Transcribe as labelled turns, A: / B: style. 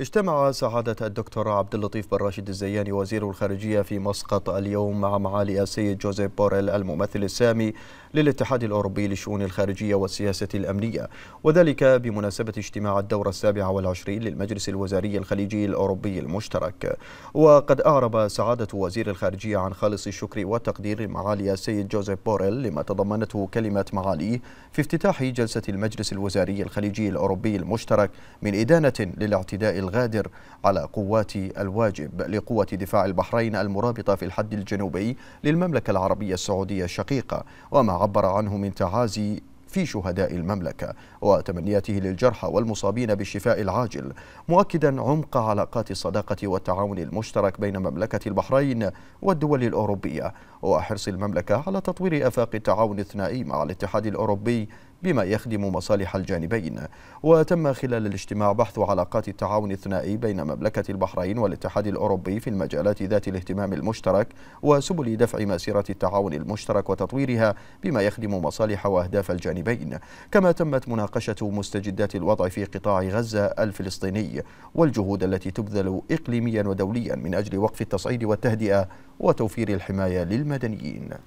A: اجتمع سعادة الدكتور عبد اللطيف بن راشد الزياني وزير الخارجية في مسقط اليوم مع معالي السيد جوزيف بوريل الممثل السامي للاتحاد الأوروبي لشؤون الخارجية والسياسة الأمنية وذلك بمناسبة اجتماع الدورة السابعة والعشرين للمجلس الوزاري الخليجي الأوروبي المشترك وقد أعرب سعادة وزير الخارجية عن خالص الشكر والتقدير لمعالي السيد جوزيف بوريل لما تضمنته كلمة معاليه في افتتاح جلسة المجلس الوزاري الخليجي الأوروبي المشترك من إدانة للاعتداء الغادر على قوات الواجب لقوة دفاع البحرين المرابطة في الحد الجنوبي للمملكة العربية السعودية الشقيقة وما عبر عنه من تعازي في شهداء المملكة وتمنياته للجرحى والمصابين بالشفاء العاجل مؤكدا عمق علاقات الصداقة والتعاون المشترك بين مملكة البحرين والدول الأوروبية وحرص المملكة على تطوير آفاق التعاون الثنائي مع الاتحاد الأوروبي بما يخدم مصالح الجانبين وتم خلال الاجتماع بحث علاقات التعاون الثنائي بين مملكة البحرين والاتحاد الأوروبي في المجالات ذات الاهتمام المشترك وسبل دفع مسيرة التعاون المشترك وتطويرها بما يخدم مصالح وأهداف الجانبين كما تمت مناقشة مستجدات الوضع في قطاع غزة الفلسطيني والجهود التي تبذل إقليميا ودوليا من أجل وقف التصعيد والتهدئة وتوفير الحماية للمدينة المدنيين